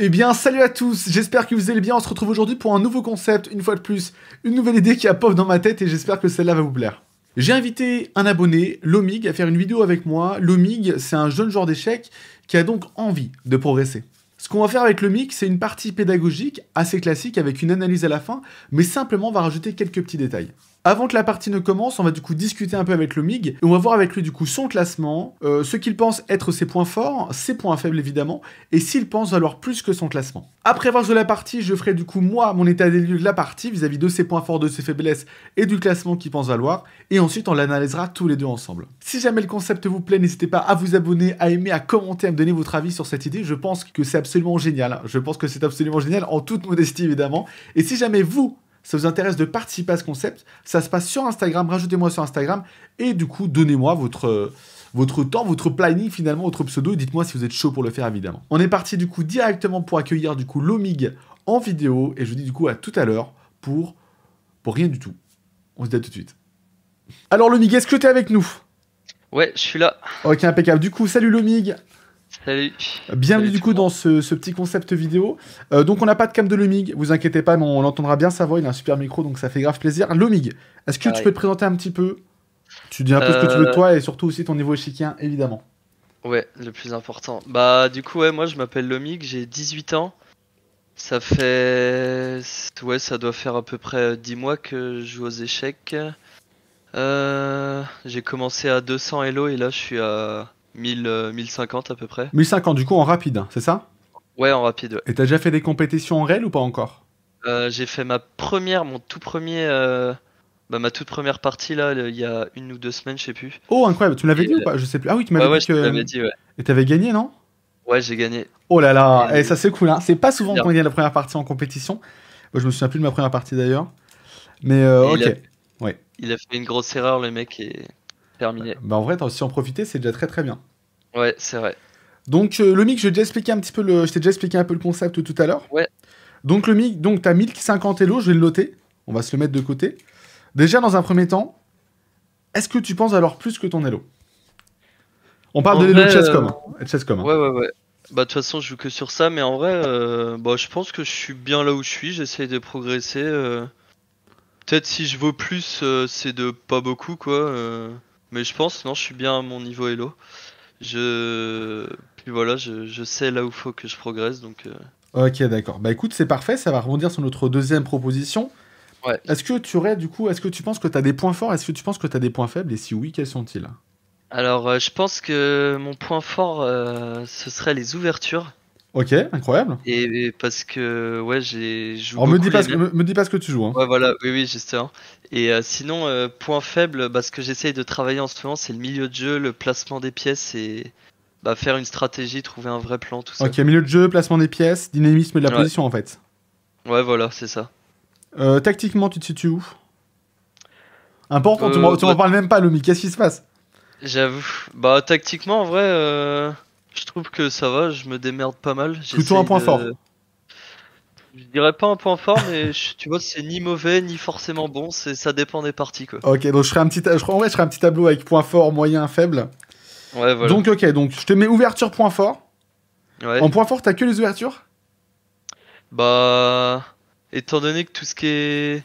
Eh bien, salut à tous, j'espère que vous allez bien, on se retrouve aujourd'hui pour un nouveau concept, une fois de plus, une nouvelle idée qui a pop dans ma tête et j'espère que celle-là va vous plaire. J'ai invité un abonné, Lomig, à faire une vidéo avec moi. Lomig, c'est un jeune joueur d'échecs qui a donc envie de progresser. Ce qu'on va faire avec Lomig, c'est une partie pédagogique, assez classique, avec une analyse à la fin, mais simplement on va rajouter quelques petits détails. Avant que la partie ne commence, on va du coup discuter un peu avec le MIG et on va voir avec lui du coup son classement, euh, ce qu'il pense être ses points forts, ses points faibles évidemment, et s'il pense valoir plus que son classement. Après avoir joué la partie, je ferai du coup moi mon état des lieux de la partie vis-à-vis -vis de ses points forts, de ses faiblesses et du classement qu'il pense valoir, et ensuite on l'analysera tous les deux ensemble. Si jamais le concept vous plaît, n'hésitez pas à vous abonner, à aimer, à commenter, à me donner votre avis sur cette idée. Je pense que c'est absolument génial. Hein. Je pense que c'est absolument génial, en toute modestie évidemment. Et si jamais vous ça vous intéresse de participer à ce concept, ça se passe sur Instagram, rajoutez-moi sur Instagram, et du coup, donnez-moi votre, euh, votre temps, votre planning finalement, votre pseudo, et dites-moi si vous êtes chaud pour le faire évidemment. On est parti du coup directement pour accueillir du coup l'OMIG en vidéo, et je vous dis du coup à tout à l'heure pour, pour rien du tout. On se dit à tout de suite. Alors l'OMIG, est-ce que tu es avec nous Ouais, je suis là. Ok, impeccable. Du coup, salut l'OMIG Salut. Bienvenue du coup dans ce, petit concept vidéo. Euh, donc on n'a pas de cam de Lomig, vous inquiétez pas, mais on l'entendra bien sa voix, il a un super micro donc ça fait grave plaisir. Lomig, est-ce que tu peux te présenter un petit peu Tu dis un peu ce que tu veux euh, toi et surtout aussi ton niveau échiquien évidemment. Ouais, le plus important. Bah du coup ouais, moi je m'appelle Lomig, j'ai 18 ans. Ça fait... Ouais, ça doit faire à peu près 10 euh, mois que je joue aux échecs. J'ai commencé à 200 Elo et là je suis à 1050 euh, à peu près. 1050 du coup en rapide, hein, c'est ça Ouais, en rapide. Et t'as déjà fait des compétitions en réel ou pas encore euh, J'ai fait ma première, mon tout premier, euh, bah, ma toute première partie là, il y a une ou deux semaines, je sais plus. Oh incroyable, tu me l'avais dit ou pas Je sais plus. Ah oui, tu m'avais dit ouais, Et t'avais gagné, non Ouais, j'ai gagné. Oh là là, et eh, ça c'est cool. Hein. C'est pas souvent qu'on gagne la première partie en compétition. Moi, je me souviens plus de ma première partie d'ailleurs. Mais ok. Il a... Ouais. il a fait une grosse erreur, le mec, et terminé. Bah, en vrai, si en profiter, c'est déjà très très bien. Ouais, c'est vrai. Donc euh, le mic, je t'ai déjà expliqué un petit peu le, déjà expliqué un peu le concept tout à l'heure. Ouais. Donc le mic, donc t'as 1050 Elo, je vais le noter. On va se le mettre de côté. Déjà dans un premier temps, est-ce que tu penses alors plus que ton Elo On parle de l'Elo de Chesscom. Ouais, ouais, ouais. Bah de toute façon, je joue que sur ça, mais en vrai, euh, bah, je pense que je suis bien là où je suis. J'essaye de progresser. Euh. Peut-être si je vaux plus, c'est de pas beaucoup quoi. Mais je pense, non, je suis bien à mon niveau Elo. Je. voilà, je, sais là où faut que je progresse. donc... Euh. Ok, d'accord. Bah écoute, c'est parfait, ça va rebondir sur notre deuxième proposition. Est-ce que tu aurais, du coup, est-ce que tu penses que tu as des points forts Est-ce que tu penses que tu as des points faibles Et si oui, quels sont-ils Alors, euh, je pense que mon point fort, euh, ce serait les ouvertures. Ok, incroyable. Et parce que ouais, j'ai joué. Alors me dis, pas ce, me, dis pas ce que tu joues. Hein. Ouais, voilà, oui, oui, justement. Et euh, sinon, euh, point faible, bah, ce que j'essaye de travailler en ce moment, c'est le milieu de jeu, le placement des pièces et bah, faire une stratégie, trouver un vrai plan, tout ça. Ok, milieu de jeu, placement des pièces, dynamisme de la position en fait. Ouais, voilà, c'est ça. Euh, tactiquement, tu te situes où Important, tu m'en bah parles même pas, Lomi, qu'est-ce qui se passe J'avoue. Bah, tactiquement, en vrai. Je trouve que ça va, je me démerde pas mal. Plutôt un point fort. Je dirais pas un point fort, mais tu vois, c'est ni mauvais ni forcément bon. ça dépend des parties quoi. Ok, donc je ferai un petit, je, en ferai un petit tableau avec point fort, moyen, faible. Ouais, voilà. Donc ok, donc je te mets ouverture, point fort. Ouais. En point fort, t'as que les ouvertures. Bah, étant donné que tout ce qui est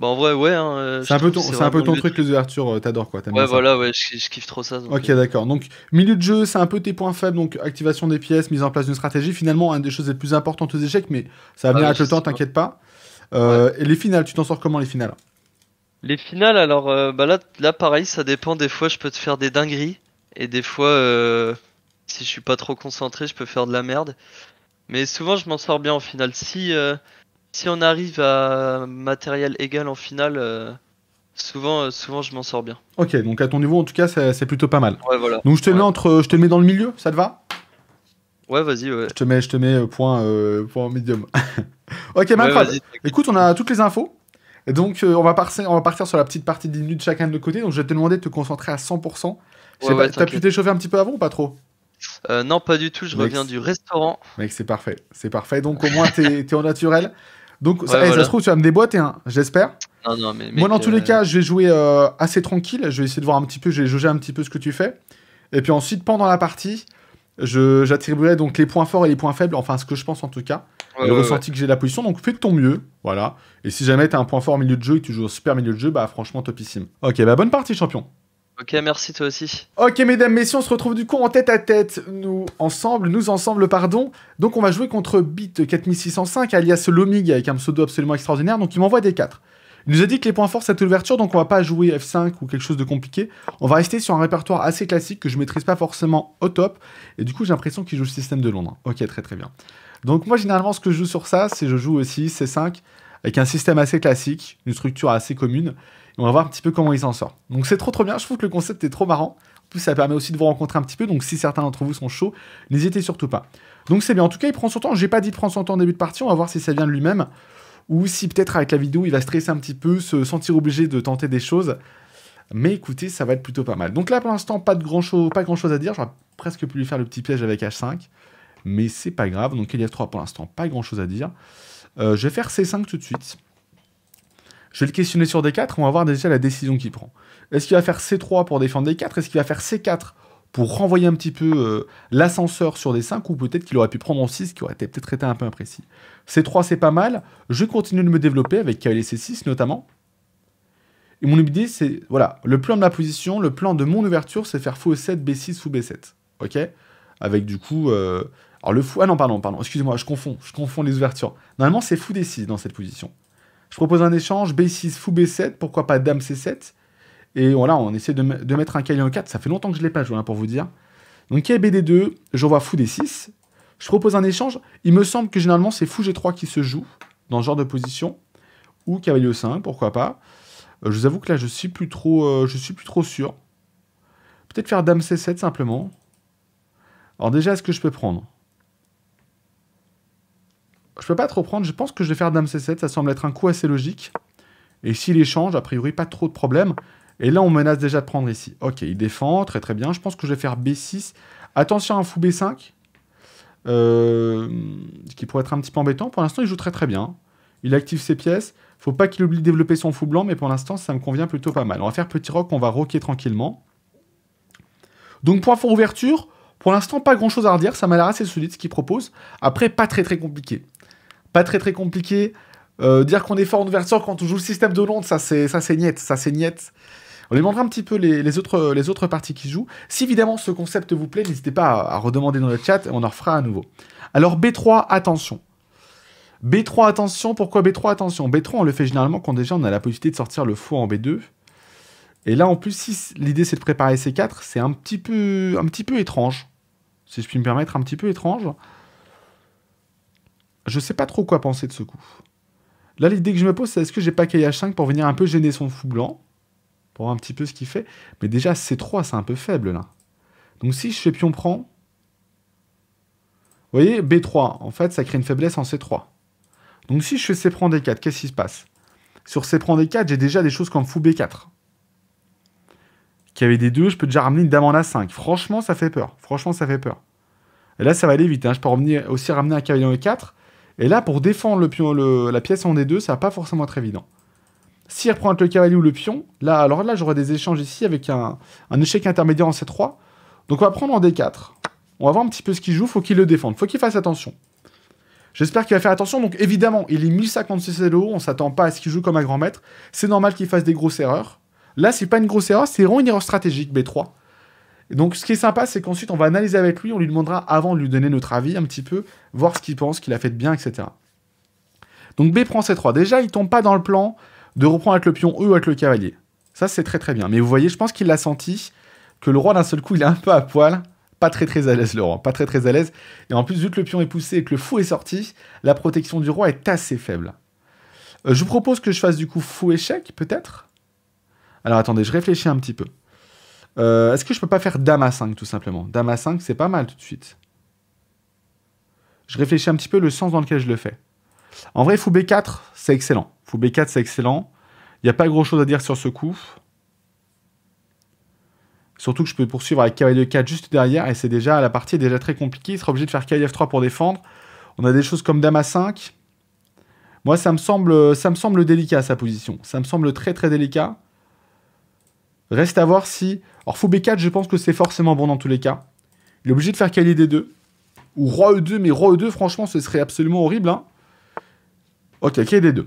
bah en vrai, ouais. Hein, euh, c'est un peu ton, c'est un peu ton truc, les ouvertures, euh, t'adores quoi. Ouais, voilà, ouais, je, kiffe trop ça. ok, euh. d'accord. Donc, milieu de jeu, c'est un peu tes points faibles, donc activation des pièces, mise en place d'une stratégie. Finalement, une des choses les plus importantes aux échecs, mais ça va ah, venir avec le temps, t'inquiète pas. Et les finales, tu t'en sors comment les finales Les finales, alors bah là, là, pareil, ça dépend. Des fois, je peux te faire des dingueries, et des fois, si je suis pas trop concentré, je peux faire de la merde. Mais souvent, je m'en sors bien en finale. Si si on arrive à matériel égal en finale, euh, souvent, euh, souvent je m'en sors bien. Ok, donc à ton niveau, en tout cas, c'est plutôt pas mal. Ouais, voilà. Donc je te, mets entre, je te mets dans le milieu, ça te va Ouais, vas-y, ouais. Je te mets, je te mets euh, point, point médium. ok, ma Écoute, on a toutes les infos. Et donc, on, va partir, on va partir sur la petite partie de 10 minutes chacun de côté. Donc, je vais te demander de te concentrer à 100%. T'as pu t'échauffer un petit peu avant ou pas trop non, pas du tout, je reviens du restaurant. Mec, c'est parfait, c'est parfait. Donc au moins, t'es es en naturel. Donc, ça, eh, se trouve, tu vas me déboîter, hein, j'espère. Moi, dans tous les euh, cas, je vais jouer euh, assez tranquille. Je vais essayer de voir un petit peu, je vais jauger un petit peu ce que tu fais. Et puis ensuite, pendant la partie, j'attribuerai donc les points forts et les points faibles, enfin ce que je pense en tout cas, le ressenti que j'ai de la position. Donc fais de ton mieux, voilà. Et si jamais t'as un point fort milieu de jeu et que tu joues au super milieu de jeu, bah franchement topissime. Ok, bah bonne partie champion. Ok, merci toi aussi. Ok, mesdames, messieurs, on se retrouve du coup en tête à tête, nous ensemble, nous ensemble, pardon. Donc, on va jouer contre Bit 4605, alias Lomig, avec un pseudo absolument extraordinaire. Donc, il m'envoie des 4. Il nous a dit que les points forts, cette ouverture, donc on va pas jouer F5 ou quelque chose de compliqué. On va rester sur un répertoire assez classique que je maîtrise pas forcément au top. Et du coup, j'ai l'impression qu'il joue le système de Londres. Ok, très très bien. Donc, moi, généralement, ce que je joue sur ça, c'est je joue aussi C5 avec un système assez classique, une structure assez commune. Et on va voir un petit peu comment il s'en sort. Donc c'est trop trop bien, je trouve que le concept est trop marrant. En plus, ça permet aussi de vous rencontrer un petit peu, donc si certains d'entre vous sont chauds, n'hésitez surtout pas. Donc c'est bien, en tout cas, il prend son temps. J'ai pas dit de prendre son temps en début de partie, on va voir si ça vient de lui-même. Ou si peut-être avec la vidéo, il va stresser un petit peu, se sentir obligé de tenter des choses. Mais écoutez, ça va être plutôt pas mal. Donc là, pour l'instant, pas de grand chose, pas grand chose à dire. J'aurais presque pu lui faire le petit piège avec H5. Mais c'est pas grave. Donc, Elias 3, pour l'instant, pas grand chose à dire. Euh, je vais faire C5 tout de suite. Je vais le questionner sur D4, on va voir déjà la décision qu'il prend. Est-ce qu'il va faire C3 pour défendre D4 Est-ce qu'il va faire C4 pour renvoyer un petit peu euh, l'ascenseur sur d 5 ou peut-être qu'il aurait pu prendre en 6 qui aurait peut-être été un peu imprécis. C3 c'est pas mal, je continue de me développer avec klc C6 notamment. Et mon idée c'est, voilà, le plan de ma position, le plan de mon ouverture c'est faire faux 7, B6 ou B7. Ok Avec du coup... Euh, alors le fou... Ah non, pardon, pardon, excusez-moi, je confonds, je confonds les ouvertures. Normalement c'est fou D6 dans cette position. Je propose un échange B6 fou B7, pourquoi pas dame C7. Et voilà, on essaie de, mettre un en 4. Ça fait longtemps que je ne l'ai pas joué, hein, pour vous dire. Donc il y BD2, j'envoie fou D6. Je propose un échange. Il me semble que généralement, c'est fou G3 qui se joue dans ce genre de position. Ou cavalier 5, pourquoi pas. Euh, je vous avoue que là, je suis plus trop, euh, je suis plus trop sûr. Peut-être faire dame C7 simplement. Alors déjà, est-ce que je peux prendre je peux pas trop prendre. Je pense que je vais faire Dame C7. Ça semble être un coup assez logique. Et s'il échange, a priori, pas trop de problèmes. Et là, on menace déjà de prendre ici. Ok, il défend. Très très bien. Je pense que je vais faire B6. Attention à un fou B5. Euh, qui pourrait être un petit peu embêtant. Pour l'instant, il joue très très bien. Il active ses pièces. Faut pas qu'il oublie de développer son fou blanc, mais pour l'instant, ça me convient plutôt pas mal. On va faire petit rock, on va roquer tranquillement. Donc, point fort ouverture, pour l'instant, pas grand chose à redire. Ça m'a l'air assez solide ce qu'il propose. Après, pas très très compliqué pas très très compliqué. Euh, dire qu'on est fort en ouverture quand on joue le système de Londres, ça c'est ça c'est niette, ça c'est niette. On les demandera un petit peu les, autres, les autres parties qui jouent. Si évidemment ce concept vous plaît, n'hésitez pas à, redemander dans le chat et on en refera à nouveau. Alors B3, attention. B3, attention. Pourquoi B3, attention B3, on le fait généralement quand déjà on a la possibilité de sortir le faux en B2. Et là, en plus, si l'idée c'est de préparer C4, c'est un, petit peu, un petit peu étrange. Si je puis me permettre, un petit peu étrange je sais pas trop quoi penser de ce coup. Là, l'idée que je me pose, c'est est-ce que j'ai pas h 5 pour venir un peu gêner son fou blanc Pour voir un petit peu ce qu'il fait. Mais déjà, C3, c'est un peu faible, là. Donc si je fais pion prend... Vous voyez, B3, en fait, ça crée une faiblesse en C3. Donc si je fais C prend D4, qu'est-ce qui se passe Sur C prend D4, j'ai déjà des choses comme fou B4. Qui avait des je peux déjà ramener une dame en A5. Franchement, ça fait peur. Franchement, ça fait peur. Et là, ça va aller vite. Hein. Je peux aussi ramener un cavalier en E4. Et là, pour défendre le pion, la pièce en D2, ça va pas forcément être évident. S'il reprend le cavalier ou le pion, là, alors là, j'aurai des échanges ici avec un, échec intermédiaire en C3. Donc on va prendre en D4. On va voir un petit peu ce qu'il joue, faut qu'il le défende, faut qu'il fasse attention. J'espère qu'il va faire attention, donc évidemment, il est 1056 de on s'attend pas à ce qu'il joue comme un grand maître. C'est normal qu'il fasse des grosses erreurs. Là, c'est pas une grosse erreur, c'est vraiment une erreur stratégique, B3 donc, ce qui est sympa, c'est qu'ensuite, on va analyser avec lui, on lui demandera avant de lui donner notre avis un petit peu, voir ce qu'il pense, qu'il a fait de bien, etc. Donc B prend C3. Déjà, il tombe pas dans le plan de reprendre avec le pion E ou avec le cavalier. Ça, c'est très très bien. Mais vous voyez, je pense qu'il l'a senti, que le roi, d'un seul coup, il est un peu à poil. Pas très très à l'aise, le roi. Pas très très à l'aise. Et en plus, vu que le pion est poussé et que le fou est sorti, la protection du roi est assez faible. Euh, je vous propose que je fasse du coup fou échec, peut-être Alors attendez, je réfléchis un petit peu. Euh, est-ce que je peux pas faire dame 5 tout simplement Dame 5, c'est pas mal tout de suite. Je réfléchis un petit peu le sens dans lequel je le fais. En vrai, fou B4, c'est excellent. Fou B4, c'est excellent. Il n'y a pas grand chose à dire sur ce coup. Surtout que je peux poursuivre avec cavalier 4 juste derrière et c'est déjà la partie est déjà très compliquée. Il sera obligé de faire cavalier 3 pour défendre. On a des choses comme dame 5. Moi, ça me semble, ça me semble délicat sa position. Ça me semble très très délicat. Reste à voir si alors, faux B4, je pense que c'est forcément bon dans tous les cas. Il est obligé de faire cahier D2. Ou roi E2, mais roi E2, franchement, ce serait absolument horrible. Hein. Ok, cahier D2.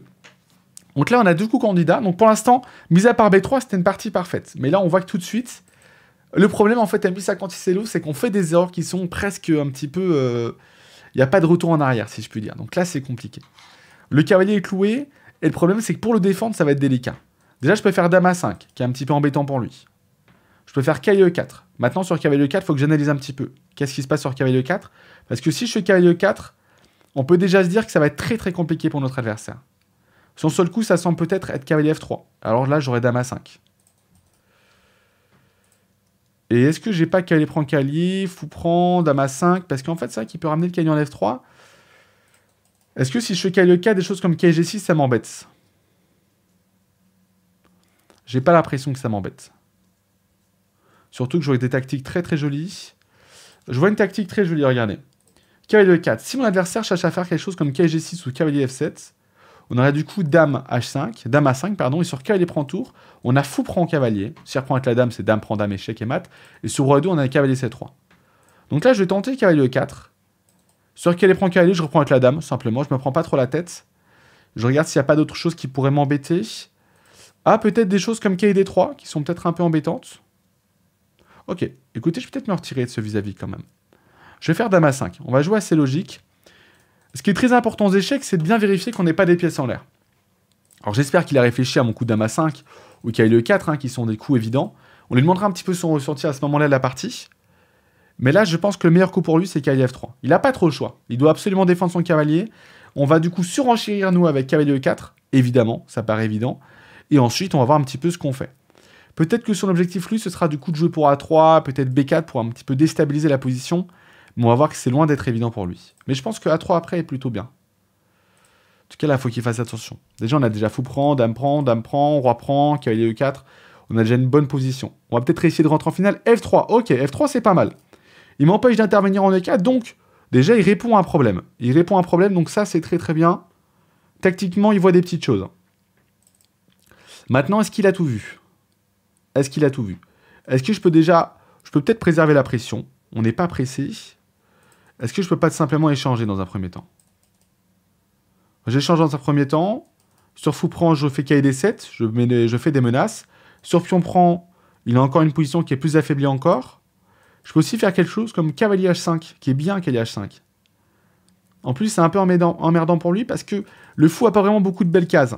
Donc là, on a deux coups candidats. Donc pour l'instant, mis à part B3, c'était une partie parfaite. Mais là, on voit que tout de suite, le problème en fait à mb l'eau c'est qu'on fait des erreurs qui sont presque un petit peu... Euh, il y n'y a pas de retour en arrière, si je puis dire. Donc là, c'est compliqué. Le cavalier est cloué, et le problème, c'est que pour le défendre, ça va être délicat. Déjà, je préfère faire Dame 5, qui est un petit peu embêtant pour lui. Je peux faire cavalier 4 Maintenant, sur cavalier 4 il faut que j'analyse un petit peu. Qu'est-ce qui se passe sur cavalier 4 Parce que si je fais cavalier 4 on peut déjà se dire que ça va être très très compliqué pour notre adversaire. Son seul coup, ça semble peut-être être cavalier F3. Alors là, j'aurais dame 5 Et est-ce que j'ai pas cavalier prend cavalier, fou prend, dame 5 Parce qu'en fait, c'est ça qui peut ramener le cavalier en F3. Est-ce que si je fais cavalier 4 des choses comme kg 6 ça m'embête J'ai pas l'impression que ça m'embête. Surtout que je vois des tactiques très très jolies. Je vois une tactique très jolie, regardez. Cavalier 4. E si mon adversaire cherche à faire quelque chose comme KG6 ou cavalier F7, on aurait du coup dame H5, dame A5, pardon, et sur cavalier prend tour, on a fou prend cavalier. Si il reprend avec la dame, c'est dame prend dame, échec et mat. Et sur roi 2, on a cavalier C3. Donc là, je vais tenter cavalier 4. E sur cavalier prend cavalier, je reprends avec la dame, simplement. Je me prends pas trop la tête. Je regarde s'il n'y a pas d'autre chose qui pourrait m'embêter. Ah, peut-être des choses comme kd 3 qui sont peut-être un peu embêtantes. Ok, écoutez, je vais peut-être me retirer de ce vis-à-vis quand même. Je vais faire dame 5. On va jouer assez logique. Ce qui est très important aux échecs, c'est de bien vérifier qu'on n'ait pas des pièces en l'air. Alors j'espère qu'il a réfléchi à mon coup dame 5 ou qu'il a le 4, hein, qui sont des coups évidents. On lui demandera un petit peu son ressenti à ce moment-là de la partie. Mais là, je pense que le meilleur coup pour lui, c'est cavalier F3. Il n'a pas trop le choix. Il doit absolument défendre son cavalier. On va du coup surenchérir, nous, avec cavalier E4. Évidemment, ça paraît évident. Et ensuite, on va voir un petit peu ce qu'on fait. Peut-être que son objectif, lui, ce sera du coup de jeu pour A3, peut-être B4 pour un petit peu déstabiliser la position. Mais on va voir que c'est loin d'être évident pour lui. Mais je pense que A3 après est plutôt bien. En tout cas, là, faut qu'il fasse attention. Déjà, on a déjà fou prend, dame prend, dame prend, roi prend, cavalier E4. On a déjà une bonne position. On va peut-être essayer de rentrer en finale. F3, ok, F3 c'est pas mal. Il m'empêche d'intervenir en E4, donc déjà il répond à un problème. Il répond à un problème, donc ça c'est très très bien. Tactiquement, il voit des petites choses. Maintenant, est-ce qu'il a tout vu est-ce qu'il a tout vu Est-ce que je peux déjà. Je peux peut-être préserver la pression. On n'est pas pressé. Est-ce que je peux pas simplement échanger dans un premier temps J'échange dans un premier temps. Sur fou prend, je fais cahier des 7. Je, fais des menaces. Sur pion prend, il a encore une position qui est plus affaiblie encore. Je peux aussi faire quelque chose comme cavalier h5, qui est bien cavalier h5. En plus, c'est un peu emmerdant, pour lui parce que le fou a pas vraiment beaucoup de belles cases.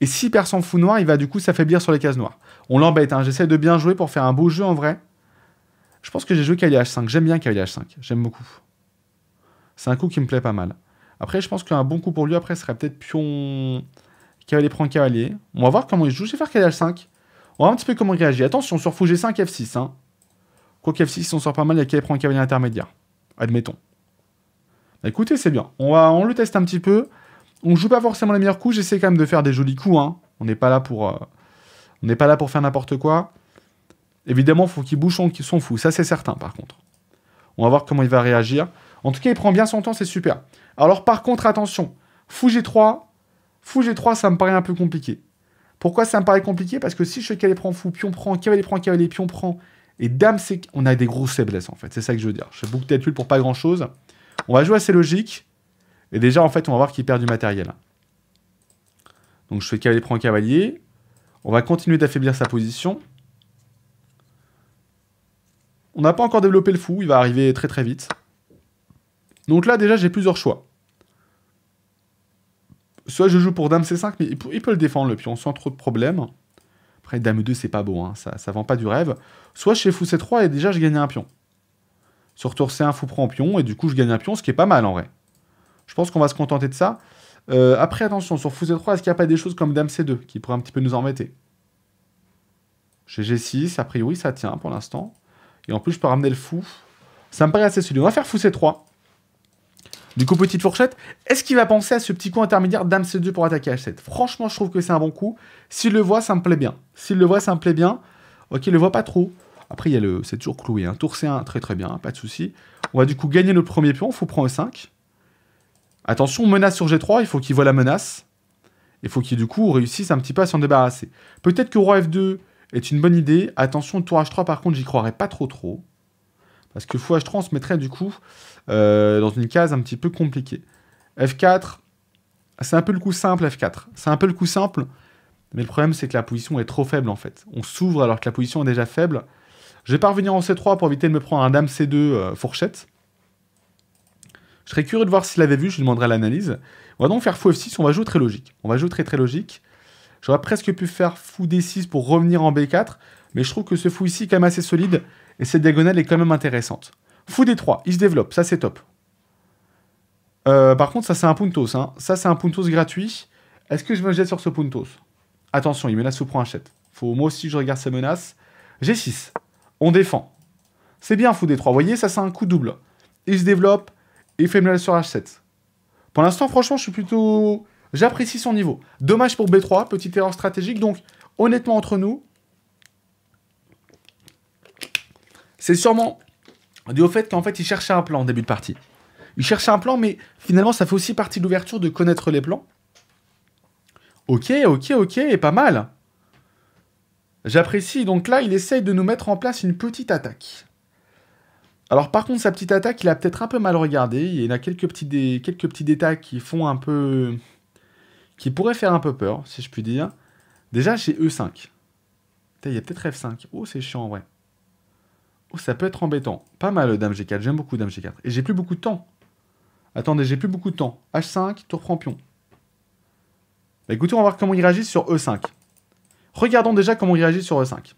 Et s'il perd son fou noir, il va du coup s'affaiblir sur les cases noires. On l'embête, hein. j'essaie de bien jouer pour faire un beau jeu en vrai. Je pense que j'ai joué h 5 j'aime bien h 5 j'aime beaucoup. C'est un coup qui me plaît pas mal. Après, je pense qu'un bon coup pour lui, après, serait peut-être pion... Cavalier prend cavalier. On va voir comment il joue. Je vais faire h 5 On va voir un petit peu comment il réagit. Attention, sur fou G5, F6. Quoi qu'F6, si on sort pas mal, il y a cavalier prend cavalier intermédiaire. Admettons. Bah, écoutez, c'est bien. On, va, on le teste un petit peu. On joue pas forcément les meilleurs coups. J'essaie quand même de faire des jolis coups. Hein. On n'est pas là pour... Euh, on n'est pas là pour faire n'importe quoi. Évidemment, faut qu'il bouge son, fou. Ça, c'est certain, par contre. On va voir comment il va réagir. En tout cas, il prend bien son temps, c'est super. Alors, par contre, attention. Fou G3. Fou G3, ça me paraît un peu compliqué. Pourquoi ça me paraît compliqué Parce que si je fais cavalier prend fou, pion prend, cavalier prend, cavalier, pion prend, et dame, c'est... On a des grosses faiblesses, en fait. C'est ça que je veux dire. Je fais boucle-tête-huile pour pas grand-chose. On va jouer assez logique. Et déjà, en fait, on va voir qu'il perd du matériel. Donc, je fais cavalier prend cavalier. On va continuer d'affaiblir sa position. On n'a pas encore développé le fou, il va arriver très très vite. Donc là déjà j'ai plusieurs choix. Soit je joue pour dame c5, mais il peut le défendre le pion sans trop de problèmes. Après dame 2 c'est pas beau, hein, ça, ça vend pas du rêve. Soit chez fou c3 et déjà je gagne un pion. Sur tour c1 fou prend pion et du coup je gagne un pion, ce qui est pas mal en vrai. Je pense qu'on va se contenter de ça. Euh, après, attention, sur Fou c 3 est-ce qu'il n'y a pas des choses comme Dame C2 qui pourraient un petit peu nous embêter Chez G6, a priori, ça tient pour l'instant. Et en plus, je peux ramener le fou. Ça me paraît assez solide. On va faire fou C3. Du coup, petite fourchette. Est-ce qu'il va penser à ce petit coup intermédiaire Dame C2 pour attaquer H7 Franchement, je trouve que c'est un bon coup. S'il le voit, ça me plaît bien. S'il le voit, ça me plaît bien. Ok, il le voit pas trop. Après, il y a le... c'est toujours cloué. Hein. un Tour C1, très très bien, hein, pas de souci. On va du coup gagner le premier pion. Fou prend E5. Attention, menace sur G3, il faut qu'il voit la menace. Il faut qu'il, du coup, réussisse un petit peu à s'en débarrasser. Peut-être que Roi F2 est une bonne idée. Attention, tour H3, par contre, j'y croirais pas trop trop. Parce que fou H3, on se mettrait, du coup, euh, dans une case un petit peu compliquée. F4, c'est un peu le coup simple, F4. C'est un peu le coup simple, mais le problème, c'est que la position est trop faible, en fait. On s'ouvre alors que la position est déjà faible. Je vais pas revenir en C3 pour éviter de me prendre un dame C2 euh, fourchette. Je serais curieux de voir s'il l'avait vu, je lui demanderai l'analyse. On va donc faire fou F6, on va jouer très logique. On va jouer très très logique. J'aurais presque pu faire fou D6 pour revenir en B4, mais je trouve que ce fou ici est quand même assez solide, et cette diagonale est quand même intéressante. Fou D3, il se développe, ça c'est top. Euh, par contre, ça c'est un Puntos, hein. ça c'est un Puntos gratuit. Est-ce que je me jette sur ce Puntos Attention, il menace sous point H7. Faut, moi aussi je regarde ses menaces. G6, on défend. C'est bien fou D3, vous voyez, ça c'est un coup double. Il se développe, il fait une sur H7. Pour l'instant, franchement, je suis plutôt. J'apprécie son niveau. Dommage pour B3, petite erreur stratégique. Donc, honnêtement, entre nous, c'est sûrement dû au fait qu'en fait, il cherchait un plan en début de partie. Il cherchait un plan, mais finalement, ça fait aussi partie de l'ouverture de connaître les plans. Ok, ok, ok, pas mal. J'apprécie. Donc là, il essaye de nous mettre en place une petite attaque. Alors par contre, sa petite attaque, il a peut-être un peu mal regardé. Il a quelques petits, quelques petits détails qui font un peu... qui pourraient faire un peu peur, si je puis dire. Déjà, chez E5. Il y a peut-être F5. Oh, c'est chiant en vrai. Oh, ça peut être embêtant. Pas mal, Dame G4. J'aime beaucoup Dame G4. Et j'ai plus beaucoup de temps. Attendez, j'ai plus beaucoup de temps. H5, tour prend pion. Bah, Écoutons, on va voir comment il réagit sur E5. Regardons déjà comment il réagit sur E5.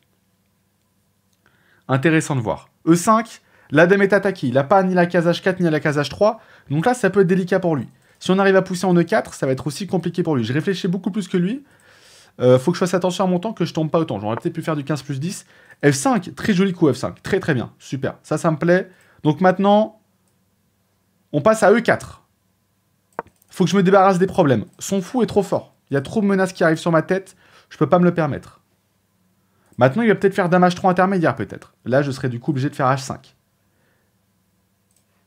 Intéressant de voir. E5, Dame est attaqué, il n'a pas ni la case H4 ni la case H3, donc là ça peut être délicat pour lui. Si on arrive à pousser en E4, ça va être aussi compliqué pour lui. Je réfléchis beaucoup plus que lui. Euh, faut que je fasse attention à mon temps, que je tombe pas autant. J'aurais peut-être pu faire du 15 plus 10. F5, très joli coup F5. Très très bien, super. Ça, ça me plaît. Donc maintenant, on passe à E4. Faut que je me débarrasse des problèmes. Son fou est trop fort. Il y a trop de menaces qui arrivent sur ma tête. Je peux pas me le permettre. Maintenant, il va peut-être faire Dame H3 intermédiaire, peut-être. Là, je serais du coup obligé de faire H5.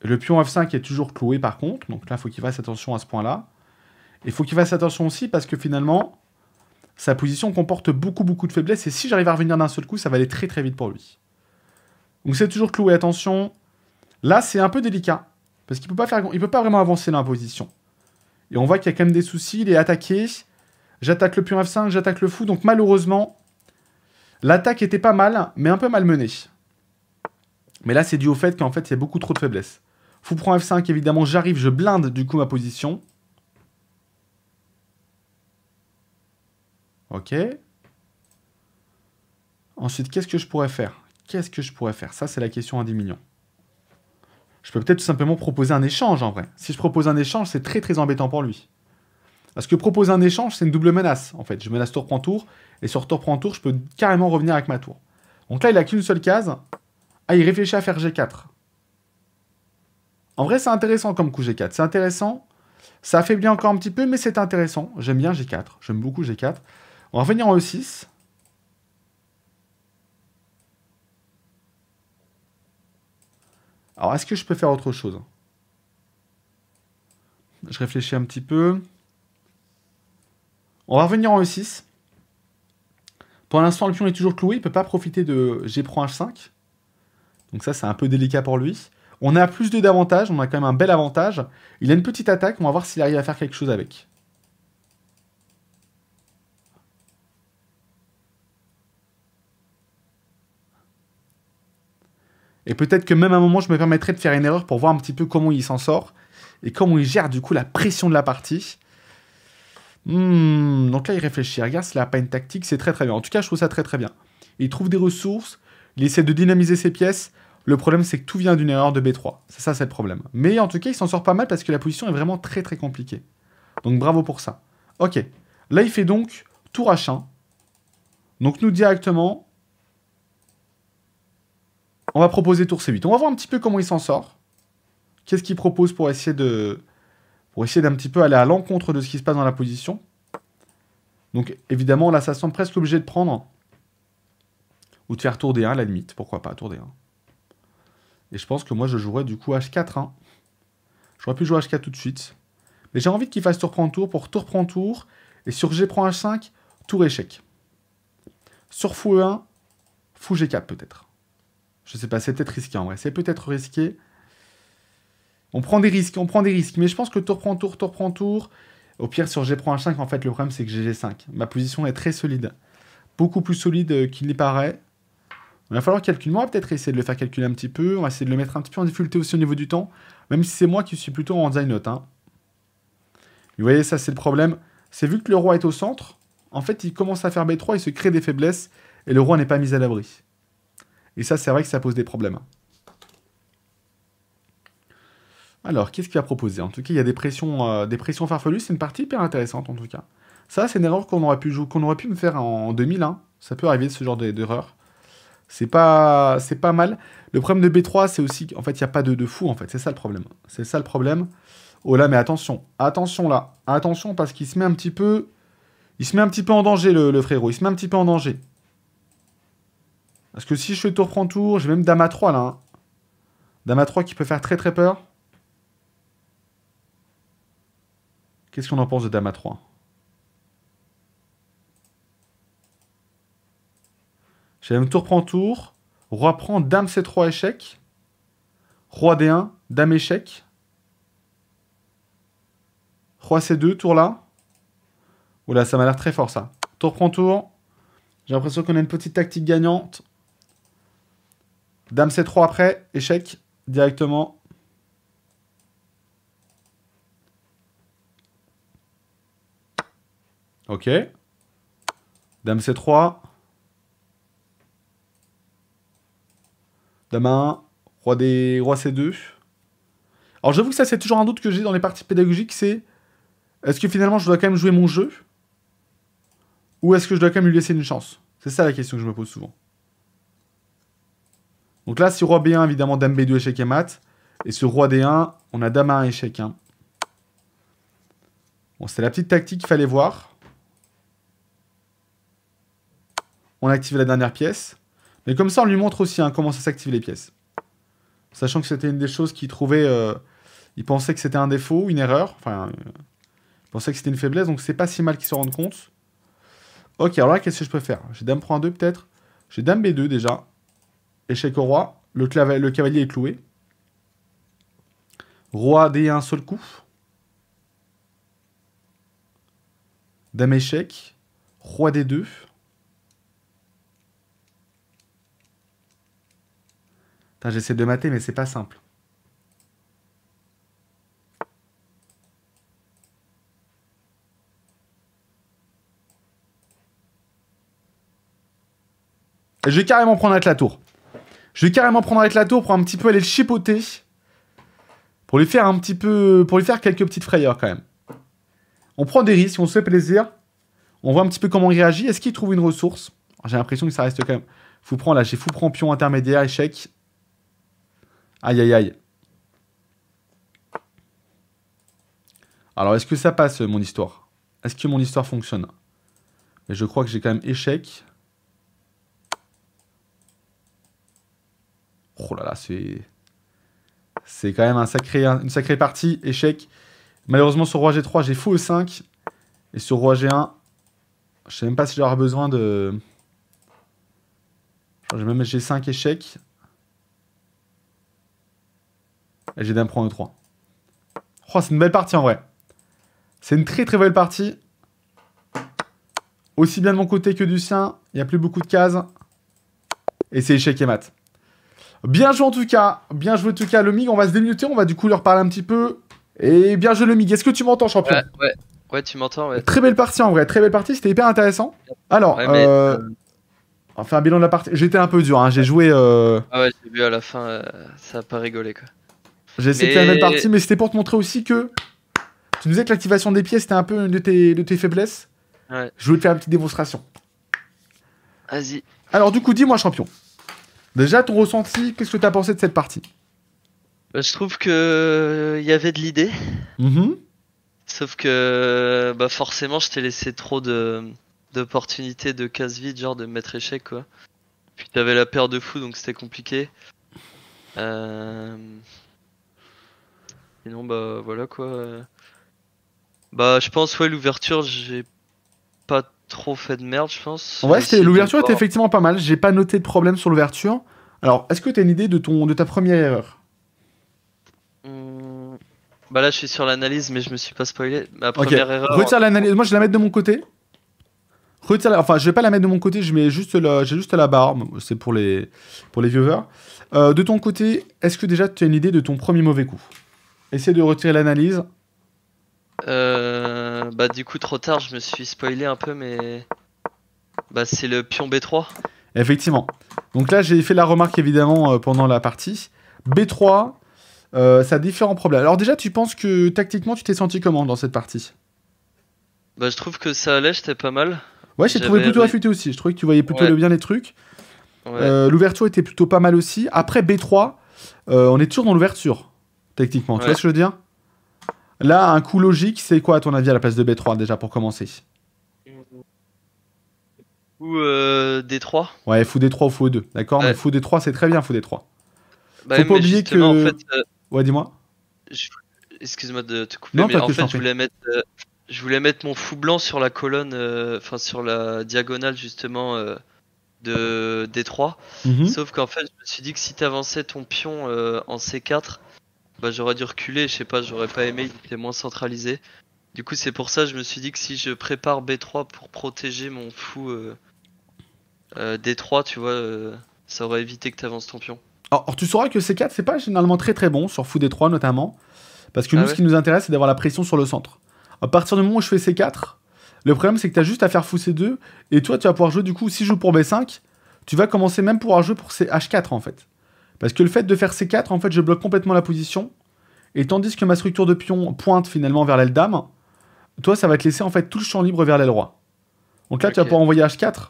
Le pion F5 est toujours cloué par contre, donc là, il faut qu'il fasse attention à ce point-là. Et il faut qu'il fasse attention aussi parce que finalement, sa position comporte beaucoup, beaucoup de faiblesses. Et si j'arrive à revenir d'un seul coup, ça va aller très, très vite pour lui. Donc c'est toujours cloué, attention. Là, c'est un peu délicat. Parce qu'il ne peut, pas faire... Il peut pas vraiment avancer dans la position. Et on voit qu'il y a quand même des soucis. Il est attaqué. J'attaque le pion F5, j'attaque le fou. Donc malheureusement, l'attaque était pas mal, mais un peu mal menée. Mais là, c'est dû au fait qu'en fait, il y a beaucoup trop de faiblesses. Fou prend F5, évidemment, j'arrive, je blinde du coup ma position. Ok. Ensuite, qu'est-ce que je pourrais faire Qu'est-ce que je pourrais faire Ça, c'est la question à 10 millions. Je peux peut-être tout simplement proposer un échange en vrai. Si je propose un échange, c'est très très embêtant pour lui. Parce que proposer un échange, c'est une double menace en fait. Je menace tour prend tour, et sur tour prend tour, je peux carrément revenir avec ma tour. Donc là, il a qu'une seule case. Ah, il réfléchit à faire G4. En vrai, c'est intéressant comme coup G4. C'est intéressant. Ça affaiblit encore un petit peu, mais c'est intéressant. J'aime bien G4. J'aime beaucoup G4. On va revenir en E6. Alors, est-ce que je peux faire autre chose hein Je réfléchis un petit peu. On va revenir en E6. Pour l'instant, le pion est toujours cloué. Il ne peut pas profiter de G prend H5. Donc ça, c'est un peu délicat pour lui. On a plus de d'avantages, on a quand même un bel avantage. Il a une petite attaque, on va voir s'il arrive à faire quelque chose avec. Et peut-être que même à un moment, je me permettrai de faire une erreur pour voir un petit peu comment il s'en sort et comment il gère du coup la pression de la partie. Hmm, donc là, il réfléchit. Regarde s'il n'a pas une tactique, c'est très très bien. En tout cas, je trouve ça très très bien. Il trouve des ressources, il essaie de dynamiser ses pièces. Le problème, c'est que tout vient d'une erreur de B3. C'est ça, c'est le problème. Mais en tout cas, il s'en sort pas mal parce que la position est vraiment très très compliquée. Donc bravo pour ça. Ok. Là, il fait donc tour H1. Donc nous, directement, on va proposer tour C8. On va voir un petit peu comment il s'en sort. Qu'est-ce qu'il propose pour essayer de... Pour essayer d'un petit peu aller à l'encontre de ce qui se passe dans la position. Donc évidemment, là, ça semble presque obligé de prendre. Ou de faire tour D1 à la limite. Pourquoi pas, tour D1. Et je pense que moi, je jouerais du coup H4. Hein. J'aurais pu jouer H4 tout de suite. Mais j'ai envie qu'il fasse tour prend tour pour tour prend tour. Et sur G prend H5, tour échec. Sur fou E1, fou G4 peut-être. Je sais pas, c'est peut-être risqué en vrai. C'est peut-être risqué. On prend des risques, on prend des risques. Mais je pense que tour prend tour, tour prend tour. Au pire, sur G prend H5, en fait, le problème, c'est que j'ai G5. Ma position est très solide. Beaucoup plus solide euh, qu'il n'y paraît. Il va falloir calculer. On peut-être essayer de le faire calculer un petit peu. On va essayer de le mettre un petit peu en difficulté aussi au niveau du temps. Même si c'est moi qui suis plutôt en design hein. Vous voyez, ça c'est le problème. C'est vu que le roi est au centre, en fait il commence à faire B3, il se crée des faiblesses, et le roi n'est pas mis à l'abri. Et ça c'est vrai que ça pose des problèmes. Alors, qu'est-ce qu'il va proposer En tout cas, il y a des pressions, euh, des pressions farfelues, c'est une partie hyper intéressante en tout cas. Ça, c'est une erreur qu'on aurait, pu, aurait pu me faire en 2001. Ça peut arriver, ce genre d'erreur. C'est pas, c'est pas mal. Le problème de B3, c'est aussi qu'en fait, il n'y a pas de, de, fou, en fait. C'est ça le problème. C'est ça le problème. Oh là, mais attention. Attention là. Attention parce qu'il se met un petit peu... Il se met un petit peu en danger, le, frérot. Il se met un petit peu en danger. Parce que si je fais tour prend tour, j'ai même Dama 3 là. Hein. Dama Dame 3 qui peut faire très très peur. Qu'est-ce qu'on en pense de Dama 3 J'ai même tour prend tour. Roi prend, dame C3 échec. Roi D1, dame échec. Roi C2, tour là. Oula, ça m'a l'air très fort ça. Tour prend tour. J'ai l'impression qu'on a une petite tactique gagnante. Dame C3 après, échec directement. Ok. Dame C3. Demain, roi des roi C2. Alors j'avoue que ça c'est toujours un doute que j'ai dans les parties pédagogiques, c'est est-ce que finalement je dois quand même jouer mon jeu ou est-ce que je dois quand même lui laisser une chance C'est ça la question que je me pose souvent. Donc là, si roi B1, évidemment, dame B2, échec et mat. Et sur roi D1, on a dame A1, échec 1. Hein. Bon, c'était la petite tactique qu'il fallait voir. On active la dernière pièce. Mais comme ça, on lui montre aussi hein, comment ça s'active les pièces. Sachant que c'était une des choses qu'il trouvait... Euh, il pensait que c'était un défaut, une erreur. Enfin, euh, il pensait que c'était une faiblesse, donc c'est pas si mal qu'il se rende compte. Ok, alors là, qu'est-ce que je peux faire J'ai dame prend 2 peut-être. J'ai dame B2 déjà. Échec au roi. Le, le cavalier est cloué. Roi D1 seul coup. Dame échec. Roi D2. J'essaie de mater, mais c'est pas simple. Je vais carrément prendre avec la tour. Je vais carrément prendre avec la tour pour un petit peu aller le chipoter. Pour lui faire un petit peu... Pour lui faire quelques petites frayeurs quand même. On prend des risques, on se fait plaisir. On voit un petit peu comment il réagit. Est-ce qu'il trouve une ressource J'ai l'impression que ça reste quand même... Fou prend là, j'ai fou prend pion intermédiaire, échec. Aïe, aïe, aïe. Alors, est-ce que ça passe, euh, mon histoire Est-ce que mon histoire fonctionne Mais je crois que j'ai quand même échec. Oh là là, c'est... C'est quand même un sacré, une sacrée partie. Échec. Malheureusement, sur roi G3, j'ai fou E5. Et sur roi G1, je sais même pas si j'aurai besoin de... J'ai même G5 échecs. Et j'ai d'un point un 3. c'est une belle partie en vrai. C'est une très très belle partie. Aussi bien de mon côté que du sien. Il n'y a plus beaucoup de cases. Et c'est échec et mat. Bien joué en tout cas. Bien joué en tout cas le MIG. On va se démuter. On va du coup leur parler un petit peu. Et bien joué le MIG. Est-ce que tu m'entends champion ouais, ouais, tu m'entends. Très belle partie en vrai. Très belle partie. C'était hyper intéressant. Alors... Euh, euh... On fait un bilan de la partie. J'étais un peu dur, hein. j'ai joué. Euh, ah ouais, j'ai vu à la fin, euh, ça n'a pas rigolé quoi. J'ai essayé la même partie, mais c'était pour te montrer aussi que tu nous disais que l'activation des pieds c'était un peu une de tes, de tes faiblesses. Je voulais te faire une petite démonstration. Vas-y. Alors, du coup, dis-moi, champion. Déjà, ton ressenti, qu'est-ce que tu as pensé de cette partie bah, Je trouve que euh, il y avait de l'idée. Mm-hmm. Sauf que bah, forcément, je t'ai laissé trop d'opportunités de casse vide, genre de mettre échec, quoi. Puis t'avais la paire de fou, donc c'était compliqué. Euh... Sinon, bah voilà quoi. Bah, je pense, ouais, l'ouverture, j'ai pas trop fait de merde, je pense. Ouais, l'ouverture était effectivement pas mal. J'ai pas noté de problème sur l'ouverture. Alors, est-ce que t'as une idée de, ton, de ta première erreur hmm. Bah là, je suis sur l'analyse, mais je me suis pas spoilé. Ma première erreur. Retire l'analyse. Moi, je vais la mettre de mon côté. Retire Enfin, je vais pas la mettre de mon côté, je mets juste j'ai juste la barre. C'est pour les, pour les viewers. Euh, de ton côté, est-ce que déjà tu as une idée de ton premier mauvais coup Essaye de retirer l'analyse. Euh, bah du coup trop tard, je me suis spoilé un peu, mais bah c'est le pion B3. Effectivement. Donc là j'ai fait la remarque évidemment euh, pendant la partie. B3, euh, ça a différents problèmes. Alors déjà tu penses que tactiquement tu t'es senti comment dans cette partie Bah je trouve que ça allait, j'étais pas mal. Ouais, j'ai trouvé plutôt affûté aussi. Je trouvais que tu voyais plutôt bien les trucs. L'ouverture était plutôt pas mal aussi. Après B3, on est toujours dans l'ouverture techniquement. Tu vois ce que je veux dire Là, un coup logique, c'est quoi à ton avis à la place de B3 déjà pour commencer ou euh, D3 Ouais, fou D3 ou fou E2, d'accord Mais fou D3, c'est très bien, fou D3. Bah pas oublier que. Euh, ouais, dis-moi. Excuse-moi de te couper, mais en fait, je, voulais mettre, euh, je voulais mettre mon fou blanc sur la colonne, enfin sur la diagonale justement de D3. Mhm. Sauf qu'en fait, je me suis dit que si tu avançais ton pion en C4, bah, j'aurais dû reculer, je sais pas, j'aurais pas aimé, il était moins centralisé. Du coup, c'est pour ça que je me suis dit que si je prépare B3 pour protéger mon fou euh, euh, D3, tu vois, euh, ça aurait évité que avances ton pion. Alors, tu sauras que C4, c'est pas généralement très très bon, sur fou D3 notamment, parce que nous, ah ce qui nous intéresse, c'est d'avoir la pression sur le centre. À partir du moment où je fais C4, le problème, c'est que t'as juste à faire fou C2, et toi, tu vas pouvoir jouer du coup, si je joue pour B5, tu vas commencer même pouvoir jouer pour H4 en fait. Parce que le fait de faire C4, en fait, je bloque complètement la position. Et tandis que ma structure de pion pointe finalement vers l'aile dame, toi, ça va te laisser en fait tout le champ libre vers l'aile roi. Donc là, tu vas pouvoir envoyer H4.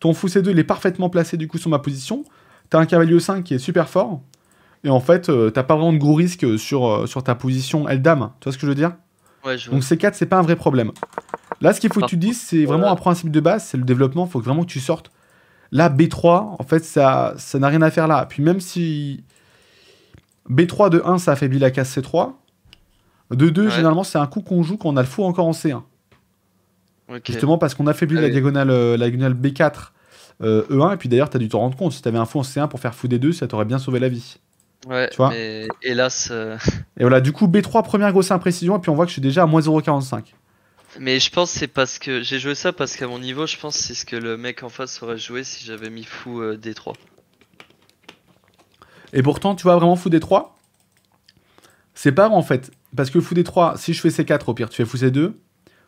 Ton fou C2, il est parfaitement placé du coup sur ma position. T'as un cavalier 5 e qui est super fort. Et en fait, tu euh, t'as pas vraiment de gros risques sur, euh, sur ta position aile dame. Tu vois ce que je veux dire Donc C4, c'est pas un vrai problème. Là, ce qu'il faut que tu dises, c'est vraiment euh, un principe de base, c'est le développement. Il Faut vraiment que tu sortes Là, B3, en fait, ça ça n'a rien à faire là. Puis même si B3 de 1, ça affaiblit la case C3. De 2, généralement, c'est un coup qu'on joue quand on a le fou encore en C1. Justement parce qu'on affaiblit la diagonale, euh, B4, E1. Euh, e et puis d'ailleurs, tu as dû te rendre compte, si tu avais un fou en C1 pour faire fou des 2 ça t'aurait bien sauvé la vie. Ouais, tu vois mais hélas. Euh, et voilà, du coup, B3, première grosse imprécision. Et puis on voit que je suis déjà à moins 0,45. Mais je pense c'est parce que j'ai joué ça parce qu'à mon niveau, je pense c'est ce que le mec en face aurait joué si j'avais mis fou euh, D3. Et pourtant, tu vas vraiment fou D3 C'est pas en fait. Parce que fou D3, si je fais C4 au pire, tu fais fou C2,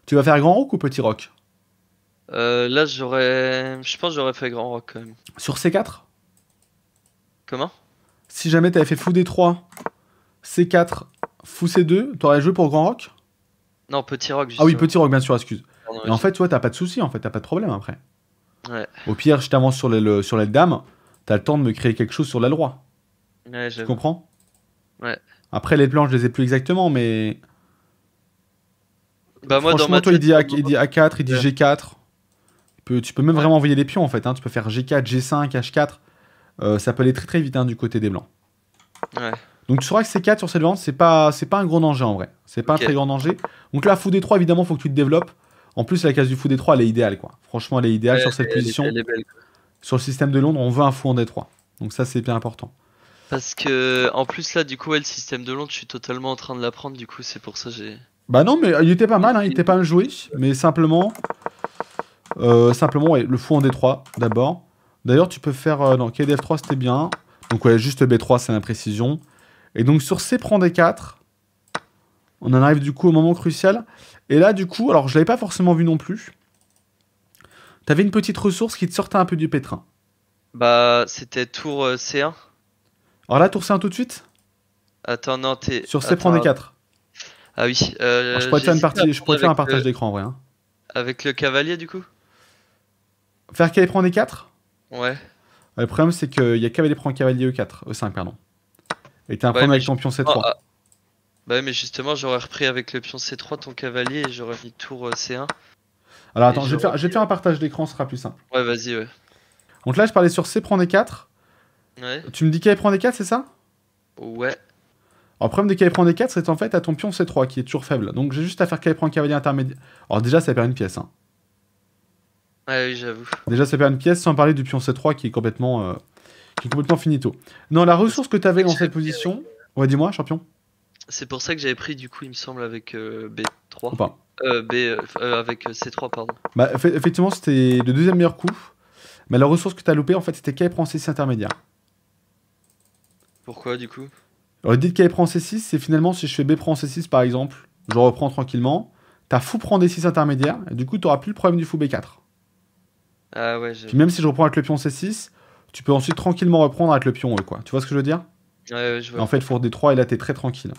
tu vas faire grand rock ou petit rock euh, Là, j'aurais. Je pense j'aurais fait grand rock quand même. Sur C4 Comment Si jamais t'avais fait fou D3, C4, fou C2, t'aurais joué pour grand rock non, Petit Rock. Ah oui, Petit Rock, bien sûr, excuse. Ah et en fait, vois t'as pas de soucis en fait, t'as pas de problème après. Ouais. Au pire, je t'avance sur l'aile sur dame, t'as le temps de me créer quelque chose sur l'aile roi. Ouais, tu comprends Ouais. Après, les plans, je les ai plus exactement, mais. Bah, moi, Franchement, dans toi, il, dit a, 4 il dit G4. Tu peux, même vraiment envoyer les pions, en fait. Hein. Tu peux faire G4, G5, H4. ça peut aller très très vite hein, du côté des blancs. Ouais. Donc tu sauras que C4 sur cette vente, c'est pas, c'est pas un gros danger en vrai. C'est pas un très grand danger. Donc là, fou d 3, évidemment, faut que tu te développes. En plus, la case du fou d 3, elle est idéale. quoi. Franchement, elle est idéale sur cette position. Sur le système de Londres, on veut un fou en D3. Donc ça, c'est bien important. Parce que, en plus, là, du coup, le système de Londres, je suis totalement en train de l'apprendre. Du coup, c'est pour ça que j'ai. Bah non, mais euh, il était pas mal, hein, il était pas mal joué. Mais simplement. Euh, simplement, ouais, le fou en D3 d'abord. D'ailleurs, tu peux faire. Euh, non e KDF3, c'était bien. Donc, ouais, juste B3, c'est l'imprécision. Et donc sur C prend D4, on en arrive du coup au moment crucial. Et là du coup, alors je l'avais pas forcément vu non plus, t'avais une petite ressource qui te sortait un peu du pétrin. Bah c'était tour euh, C1. Alors là tour C1 tout de suite Attends, non, t'es... Sur C prend D4. Ah oui. Euh, je pourrais, faire, partie, je faire un partage euh, d'écran en vrai. Hein. Avec le cavalier du coup Faire cavalier prend D4 Ouais. Le problème c'est qu'il y a cavalier prend cavalier E4, E5 pardon. Et t'es un problème avec ton pion C3. Ah, bah mais justement, j'aurais repris avec le pion C3 ton cavalier et j'aurais mis tour euh, C1. Alors attends, je vais, faire, un partage d'écran, ce sera plus simple. Ouais, vas-y, ouais. Donc là, je parlais sur C, prend des 4. Ouais. Tu me dis qu'elle prend des 4, c'est ça Ouais. Alors, le problème de qu'elle prend des 4, c'est en fait à ton pion C3 qui est toujours faible. Donc j'ai juste à faire qu'elle prend un cavalier intermédiaire. Alors déjà, ça perd une pièce. Hein. Ouais, ah oui, j'avoue. Déjà, ça perd une pièce, sans parler du pion C3 qui est complètement. Euh, Temps complètement finito. Non, la ressource que tu avais dans cette position. Ouais, dis-moi, champion. C'est pour ça que j'avais pris, du coup, il me semble, avec B3. Euh, B, euh, euh, avec C3, pardon. Bah, effectivement, c'était le deuxième meilleur coup. Mais la ressource que tu as loupée, en fait, c'était K prend C6 intermédiaire. Pourquoi, du coup Alors, dit de prend C6, c'est finalement si je fais B prend C6, par exemple, je reprends tranquillement. T'as fou prend D6 intermédiaire, et du coup, t'auras plus le problème du fou B4. Ah ouais, Puis même si je reprends avec le pion C6, tu peux ensuite tranquillement reprendre avec le pion E, quoi. Tu vois ce que je veux dire ouais je vois. En fait, four D3, et là, t'es très tranquille.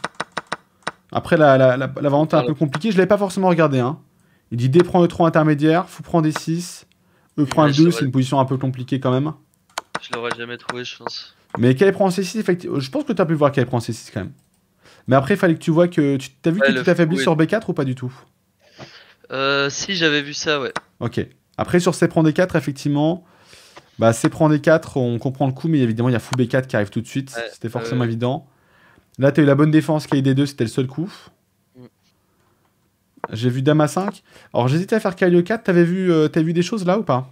Après, la, la, la, variante est un peu compliquée. Je l'avais pas forcément regardé. Hein. Il dit D prend E3 intermédiaire, fou prend D6, E prend F2, c'est une position un peu compliquée quand même. Je l'aurais jamais trouvé, je pense. Mais qu'elle prend C6, effectivement. Je pense que t'as pu voir qu'elle prend C6 quand même. Mais après, il fallait que tu vois que. Tu t'as vu que tu t'affaiblis sur B4 ou pas du tout euh, Si, j'avais vu ça, ouais. Ok. Après, sur C prend D4, effectivement, bah, c'est prendre des 4, on comprend le coup, mais évidemment, il y a fou B4 qui arrive tout de suite. c'était forcément évident. Là, tu as eu la bonne défense kd 2 c'était le seul coup. Mm. J'ai vu Dame A5. Alors, j'hésitais à faire cavalier 4. T'avais vu, euh, vu des choses là ou pas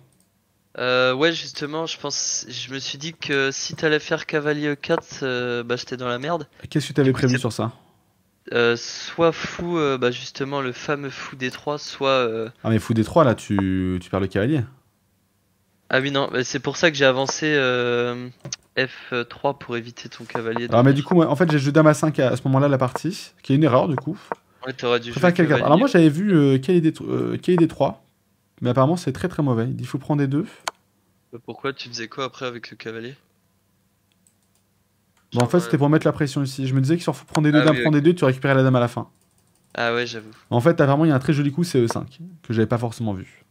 euh, Ouais, justement, je pense. Je me suis dit que si t'allais faire Cavalier 4, euh, bah, j'étais dans la merde. Qu'est-ce que avais prévu sur ça euh, soit fou, euh, bah justement le fameux fou D3, soit. Ah mais fou D3 là, tu perds le cavalier. Ah oui, non, c'est pour ça que j'ai avancé euh, F3 pour éviter ton cavalier. Ah, mais du coup, en fait, j'ai joué Dame à 5 à, ce moment-là la partie, qui est une erreur du coup. Ouais, t'aurais dû jouer Alors, moi, j'avais vu euh, KD, 3, euh, mais apparemment, c'est très très mauvais. Il faut prendre des deux. Bah, pourquoi tu faisais quoi après avec le cavalier Bah en fait, c'était pour mettre la pression ici. Je me disais que faut prendre des deux, ah dames, prendre des deux, tu récupérais la dame à la fin. Ah ouais, j'avoue. En fait, apparemment, il y a un très joli coup, c'est E5, que j'avais pas forcément vu.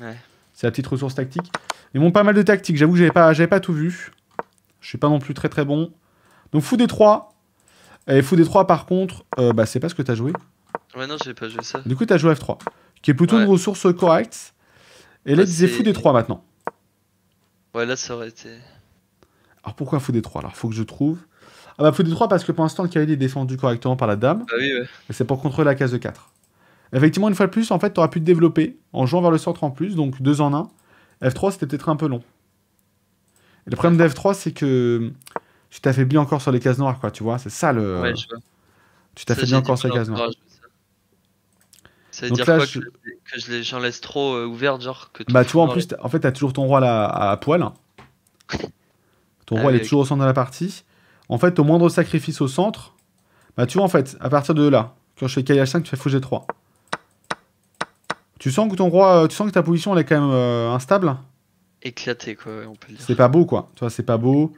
Ouais. C'est la petite ressource tactique. Ils m'ont pas mal de tactiques. J'avoue que j'avais pas, pas tout vu. Je suis pas non plus très très bon. Donc fou des 3. Et fou des 3 par contre, euh, bah c'est pas ce que t'as joué. Ouais non j'ai pas joué ça. Du coup t'as joué F3. Qui est plutôt une ressource correcte. Et là, tu disait fou des 3 maintenant. Ouais là ça aurait été... Alors pourquoi fou des 3 Alors faut que je trouve... Ah bah fou des 3 parce que pour l'instant le cavalier est défendu correctement par la dame. Ah c'est pour contrôler la case de 4. Effectivement, une fois de plus, en fait, tu aurais pu te développer en jouant vers le centre en plus, donc deux en un. F3, c'était peut-être un peu long. le problème de F3, c'est que tu t'affaiblis encore sur les cases noires, quoi, tu vois. C'est ça le. Ouais, je vois. Tu t'affaiblis encore sur les cases noires. Ça veut dire quoi que, j'en laisse trop euh, ouvert genre que Bah, tu vois, en plus, en fait, t'as toujours ton roi à, poil. Ton ah roi, il est toujours au centre de la partie. En fait, au moindre sacrifice au centre, bah, tu vois, en fait, à partir de là, quand je fais KH5, tu fais fou G3. Tu sens que ton roi, euh, tu sens que ta position elle est quand même euh, instable. Éclaté quoi, on peut dire. C'est pas beau quoi. Toi c'est pas beau.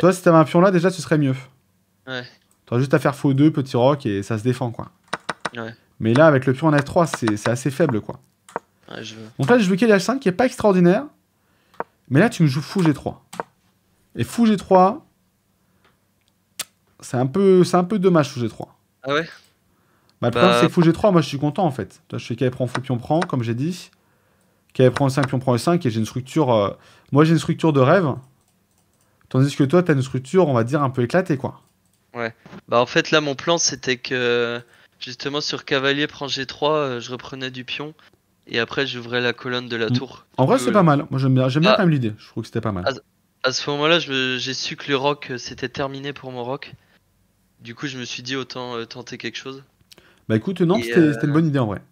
Toi si t'avais un pion là déjà ce serait mieux. Ouais. T'aurais juste à faire faux 2 petit rock et ça se défend quoi. Ouais. Mais là avec le pion en F3 c'est assez faible quoi. Ouais, je veux. Donc là je joue a H5 qui est pas extraordinaire. Mais là tu me joues fou G3. Et fou G3 c'est un c'est un peu dommage fou G3. Ah ouais. Bah, le c'est bah, fou G3, moi, je suis content, en fait. Je fais qu'elle prend fou, pion prend, comme j'ai dit. qu'elle prend 5, pion prend 5, et j'ai une structure... Euh, moi, j'ai une structure de rêve, tandis que toi, t'as une structure, on va dire, un peu éclatée, quoi. Ouais. Bah, en fait, là, mon plan, c'était que... Justement, sur cavalier prend G3, euh, je reprenais du pion, et après, j'ouvrais la colonne de la mm. tour. En vrai, c'est pas mal. Moi, j'aime bien, ah. quand même l'idée. Je trouve que c'était pas mal. À ce moment-là, j'ai su que le rock, euh, c'était terminé pour mon rock. Du coup, je me suis dit, autant tenter quelque chose. Bah écoute, non, c'était une euh, bonne idée en vrai.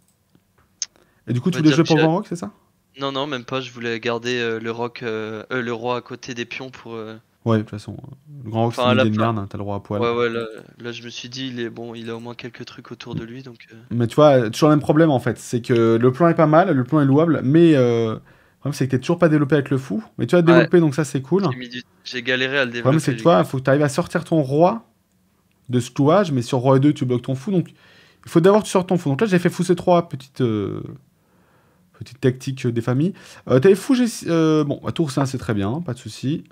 Et du coup, tu bah, voulais jouer pour le rock, c'est ça Non, non, même pas. Je voulais garder euh, le rock, euh, le roi à côté des pions pour. Ouais, de toute façon, le grand rock, c'est une idée merde, hein, t'as le roi à poil. Ouais, ouais, là, je me suis dit, il est bon, il a au moins quelques trucs autour de lui, donc. Mais tu vois, toujours le même problème en fait, c'est que le plan est pas mal, le plan est louable, mais problème c'est que t'es toujours pas développé avec le fou, mais tu as développé donc ça c'est cool. J'ai galéré à le développer. Le problème c'est que tu il faut que t'arrives à sortir ton roi de ce clouage, mais sur roi 2 tu bloques ton fou donc il faut d'abord que tu sors ton fou. Donc là, j'ai fait fou C3, petite, euh, petite tactique des familles. Euh, T'avais fou G6. Euh, bon, à tour ça c'est très bien, pas de souci.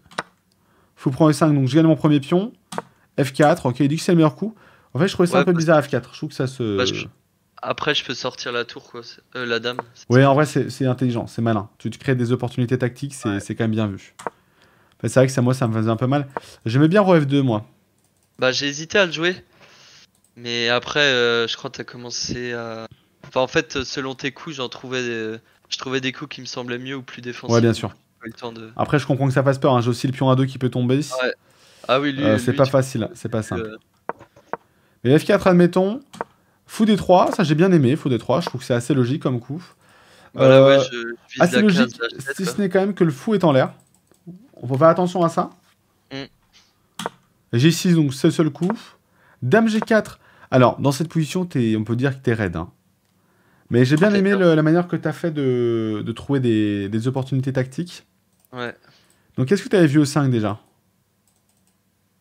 Fou prendre E5, donc je gagne mon premier pion. F4, ok, il dit que c'est le meilleur coup. En fait, je trouvais ça un peu bizarre F4. Je trouve que ça se. Bah, après, je peux sortir la tour, quoi. Euh, la dame. Ouais, en vrai, c'est intelligent, c'est malin. Tu te crées des opportunités tactiques, c'est quand même bien vu. c'est vrai que ça, moi, ça me faisait un peu mal. J'aimais bien Roi F2, moi. Bah, j'ai hésité à le jouer. Mais après, euh, je crois que tu as commencé à. Enfin, en fait, selon tes coups, j'en trouvais. Des... Je trouvais des coups qui me semblaient mieux ou plus défensifs. Ouais, bien sûr. Après, je comprends que ça fasse peur. Hein. J'ai aussi le pion à 2 qui peut tomber. Ah oui, lui. Euh, c'est pas facile, c'est pas simple. Mais F4, admettons. Fou des 3, ça j'ai bien aimé, Fou des 3. Je trouve que c'est assez logique comme coup. Voilà, bah ouais, euh, assez logique, si ce n'est quand même que le fou est en l'air. On faut faire attention à ça. Mm. j G6, donc ce seul coup. Dame G4, alors, dans cette position, es, on peut dire que tu es raide. Hein. Mais j'ai bien aimé la manière que tu as fait de, trouver des, opportunités tactiques. Ouais. Donc, qu'est-ce que tu avais vu au 5 déjà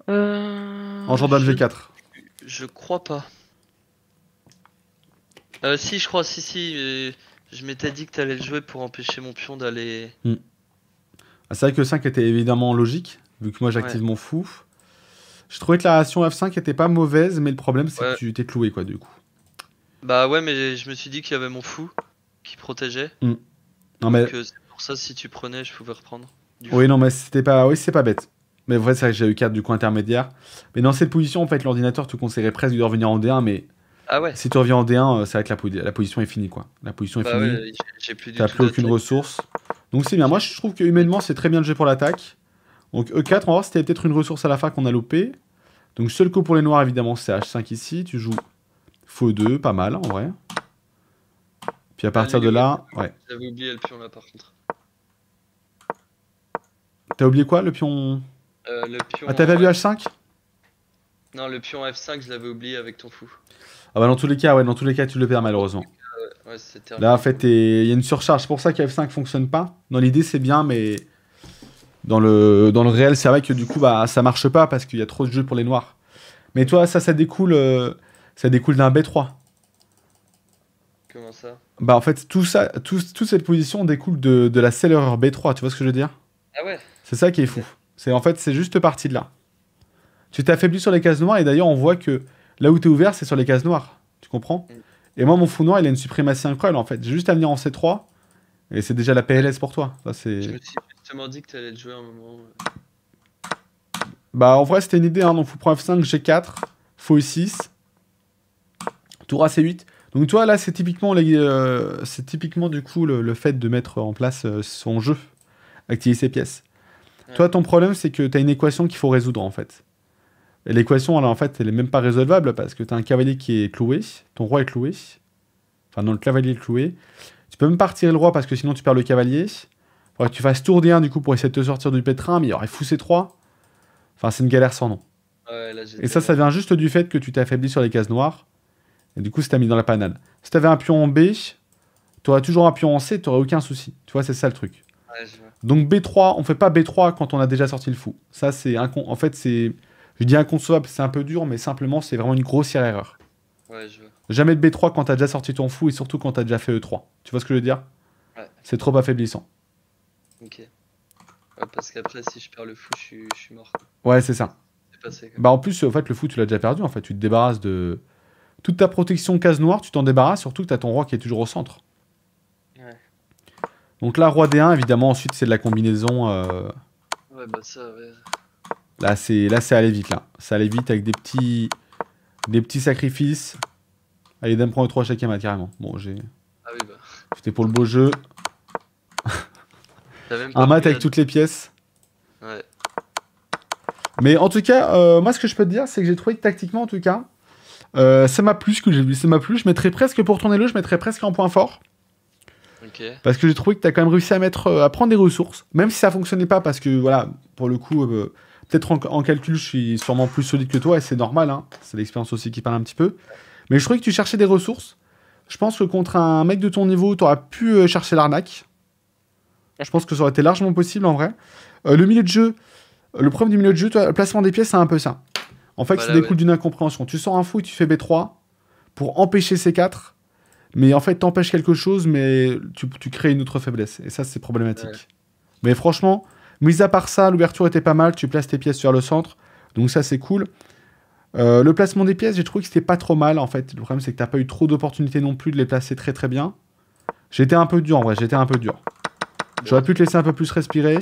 euh, En Jordan je... G4 Je crois pas. Euh, si, je crois, si, si. Je m'étais dit que tu allais le jouer pour empêcher mon pion d'aller. Hmm. Ah, c'est vrai que le 5 était évidemment logique, vu que moi j'active mon fou. Je trouvais que la ration F5 était pas mauvaise, mais le problème c'est que tu t'es cloué quoi du coup. Bah ouais, mais je me suis dit qu'il y avait mon fou qui protégeait. Mm. Non, Donc mais... Euh, pour ça si tu prenais, je pouvais reprendre. Oui, non, mais c'était pas, oui, c'est pas bête. Mais vrai, c'est que j'ai eu 4 du coup intermédiaire. Mais dans cette position, en fait, l'ordinateur te conseillerait presque de revenir en D1, mais ah ouais. si tu reviens en D1, c'est vrai que la, la, position est finie quoi. La position est bah finie. Ouais, plus, plus aucune ressource. Donc c'est bien. Moi, je trouve que humainement, c'est très bien le jeu pour l'attaque. Donc E4, on va voir si c'était peut-être une ressource à la fin qu'on a loupé. Donc seul coup pour les noirs, évidemment, c'est H5 ici. Tu joues faux 2, pas mal en vrai. Puis à ah, partir de là... Ouais. J'avais oublié le pion là par contre. T'as oublié quoi, le pion... Euh, le pion... Ah, t'avais vu H5 Non, le pion F5, je l'avais oublié avec ton fou. Ah bah dans tous les cas, ouais, dans tous les cas, tu le perds malheureusement. Euh, là, en fait, il y a une surcharge. C'est pour ça que F5 fonctionne pas. Dans l'idée, c'est bien, mais dans le, dans le réel, c'est vrai que du coup, bah, ça marche pas parce qu'il y a trop de jeux pour les noirs. Mais toi, ça, ça découle, euh, ça découle d'un B3. Comment ça Bah, en fait, tout ça, toute cette position découle de, de la seller B3, tu vois ce que je veux dire Ah ouais C'est ça qui est fou. C'est En fait, c'est juste parti de là. Tu t'affaiblis sur les cases noires et d'ailleurs, on voit que là où t'es ouvert, c'est sur les cases noires. Tu comprends mm. Et moi, mon fou noir, il a une suprématie incroyable en fait. J'ai juste à venir en C3 et c'est déjà la PLS pour toi. Là, Je me suis justement dit que tu allais le jouer à un moment. Bah, en vrai, c'était une idée. Hein. Donc, fou f 5, G4, faux 6, tour C8. Donc, toi, là, c'est typiquement, euh, c'est typiquement du coup le, fait de mettre en place euh, son jeu, activer ses pièces. Toi, ton problème, c'est que tu as une équation qu'il faut résoudre en fait. Et l'équation, en fait, elle est même pas résolvable parce que tu as un cavalier qui est cloué, ton roi est cloué, enfin, non, le cavalier est cloué. Tu peux pas partir le roi parce que sinon tu perds le cavalier. Faudrait que tu fasses tour D1 du coup pour essayer de te sortir du pétrin, mais il aurait c 3. Enfin, c'est une galère sans nom. et ça, ça vient juste du fait que tu t'es affaibli sur les cases noires. Et du coup, c'est t'a mis dans la panade. Si t'avais un pion en B, t'aurais toujours un pion en C, t'aurais aucun souci. Tu vois, c'est ça le truc. Donc B3, on fait pas B3 quand on a déjà sorti le fou. Ça, c'est con. En fait, c'est. Je dis inconcevable, c'est un peu dur, mais simplement, c'est vraiment une grossière erreur. Jamais de B3 quand t'as déjà sorti ton fou et surtout quand t'as déjà fait E3. Tu vois ce que je veux dire C'est trop affaiblissant. Ok. Ouais, parce qu'après, si je perds le fou, je suis, mort. Ouais, c'est ça. bah, en plus, en fait, le fou, tu l'as déjà perdu. En fait, tu te débarrasses de. Toute ta protection case noire, tu t'en débarrasses, surtout que t'as ton roi qui est toujours au centre. Ouais. Donc là, roi D1, évidemment, ensuite, c'est de la combinaison. Euh... Ouais, bah ça, ouais. Là, c'est aller vite, là. Ça allait vite avec des petits. Des petits sacrifices. Allez, dame prend le 3 à chaque bah, carrément. Bon, j'ai. Ah oui, bah. C'était pour le beau jeu. un mat avec toutes les pièces. Ouais. Mais en tout cas, euh, moi, ce que je peux te dire, c'est que j'ai trouvé que tactiquement, en tout cas, ça euh, m'a plus que j'ai vu. Ça m'a plus. Je mettrais presque, pour tourner le, je mettrais presque en point fort. Parce que j'ai trouvé que tu as quand même réussi à, mettre, euh, à prendre des ressources, même si ça fonctionnait pas, parce que voilà, pour le coup, Peut-être en, calcul, je suis sûrement plus solide que toi, et c'est normal, hein. c'est l'expérience aussi qui parle un petit peu. Mais je trouvais que tu cherchais des ressources. Je pense que contre un mec de ton niveau, tu aurais pu euh, chercher l'arnaque. Je pense que ça aurait été largement possible en vrai. Euh, le milieu de jeu, le problème du milieu de jeu, le placement des pièces, c'est un peu ça. En fait, ça découle d'une incompréhension. Tu sors un fou et tu fais B3 pour empêcher C4, mais en fait, t'empêches quelque chose, mais tu, crées une autre faiblesse. Et ça, c'est problématique. Mais franchement, Mis à part ça, l'ouverture était pas mal, tu places tes pièces sur le centre, donc ça c'est cool. Euh, le placement des pièces, j'ai trouvé que c'était pas trop mal en fait. Le problème c'est que t'as pas eu trop d'opportunités non plus de les placer très très bien. J'étais un peu dur en vrai, j'étais un peu dur. J'aurais pu te laisser un peu plus respirer.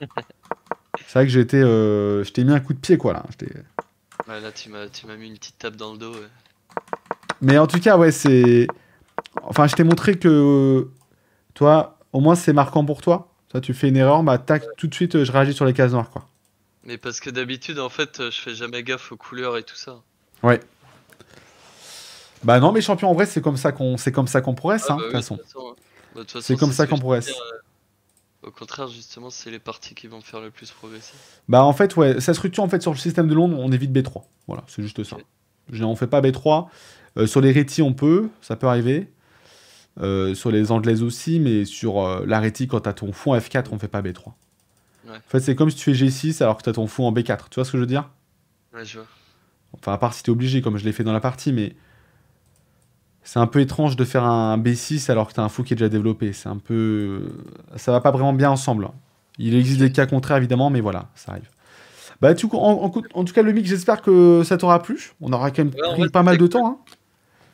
C'est vrai que j'étais, euh, je t'ai mis un coup de pied quoi là. là tu m'as mis une petite tape dans le dos. Mais en tout cas ouais c'est, enfin je t'ai montré que, toi, au moins c'est marquant pour toi. Ça, tu fais une erreur, bah tac, tout de suite, euh, je réagis sur les cases noires, quoi. Mais parce que d'habitude, en fait, euh, je fais jamais gaffe aux couleurs et tout ça. Ouais. Bah non, mais champions, en vrai, c'est comme ça qu'on, c'est comme ça qu'on progresse, ah, hein, bah de toute façon. Hein. Bah, c'est comme ça qu'on progresse. Euh, au contraire, justement, c'est les parties qui vont faire le plus progresser. Bah en fait, ouais, ça se structure en fait sur le système de Londres, on évite B3. Voilà, c'est juste ça. Okay. On fait pas B3. sur les rétis, on peut, ça peut arriver. Euh, sur les anglaises aussi, mais sur euh, quand tu as ton fond F4, on fait pas B3. En fait, c'est comme si tu fais G6 alors que tu as ton fou en B4. Tu vois ce que je veux dire Ouais, je vois. Enfin, à part si tu es obligé, comme je l'ai fait dans la partie, mais c'est un peu étrange de faire un B6 alors que tu as un fou qui est déjà développé. C'est un peu. Ça va pas vraiment bien ensemble. Il existe des cas contraires, évidemment, mais voilà, ça arrive. Bah, en, tout cas, le mix, j'espère que ça t'aura plu. On aura quand même pris pas mal de temps. Hein.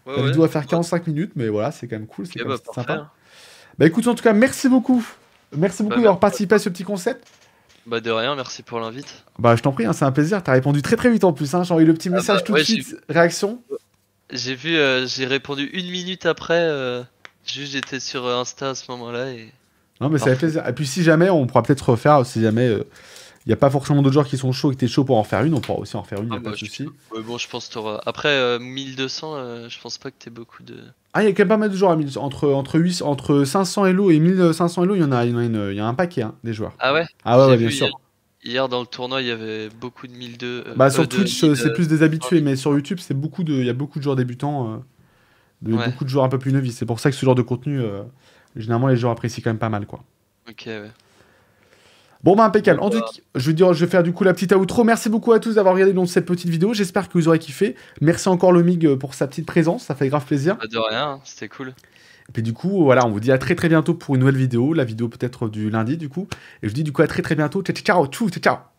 Ouais, doit faire 45 minutes, mais voilà, c'est quand même cool, c'est bah, sympa. Hein. Bah écoute, en tout cas, merci beaucoup. Merci beaucoup bah, d'avoir participé à ce petit concept. Bah de rien, merci pour l'invite. Bah je t'en prie, hein, c'est un plaisir. T'as répondu très très vite en plus. Hein. J'ai envoyé le petit ah, message bah, tout de suite. Réaction J'ai vu, euh, j'ai répondu une minute après. Euh, juste j'étais sur euh, Insta à ce moment-là. Et... Non mais ça fait plaisir. Et puis si jamais, on pourra peut-être refaire, si jamais. Il n'y a pas forcément d'autres joueurs qui sont chauds et que tu chaud pour en faire une. On pourra aussi en faire une, il n'y a ah, pas de souci. bon, je pense Après, 1200, euh, euh, je pense pas que tu beaucoup de. Ah, il y a quand même pas mal de joueurs à Entre, entre, 8, entre 500 Elo et 1500 Elo, il y, en a, y a un paquet hein, des joueurs. Ah ouais Ah ouais, bien sûr. Hier, dans le tournoi, il y avait beaucoup de 1200. Euh, bah, sur Twitch, c'est plus des habitués, mais sur YouTube, c'est beaucoup de, il y a beaucoup de joueurs débutants, de, beaucoup de joueurs un peu plus novices. C'est pour ça que ce genre de contenu, généralement, les joueurs apprécient quand même pas mal. quoi. Ok, ouais. Bon, bah, impeccable. En tout cas, je vais, dire, je vais faire du coup la petite outro. Merci beaucoup à tous d'avoir regardé donc, cette petite vidéo. J'espère que vous aurez kiffé. Merci encore, Lomig euh, pour sa petite présence. Ça fait grave plaisir. Bah, de rien, c'était cool. Et puis, du coup, voilà, on vous dit à très très bientôt pour une nouvelle vidéo. La vidéo peut-être du lundi, du coup. Et je vous dis du coup à très très bientôt. Ciao, ciao, ciao. ciao.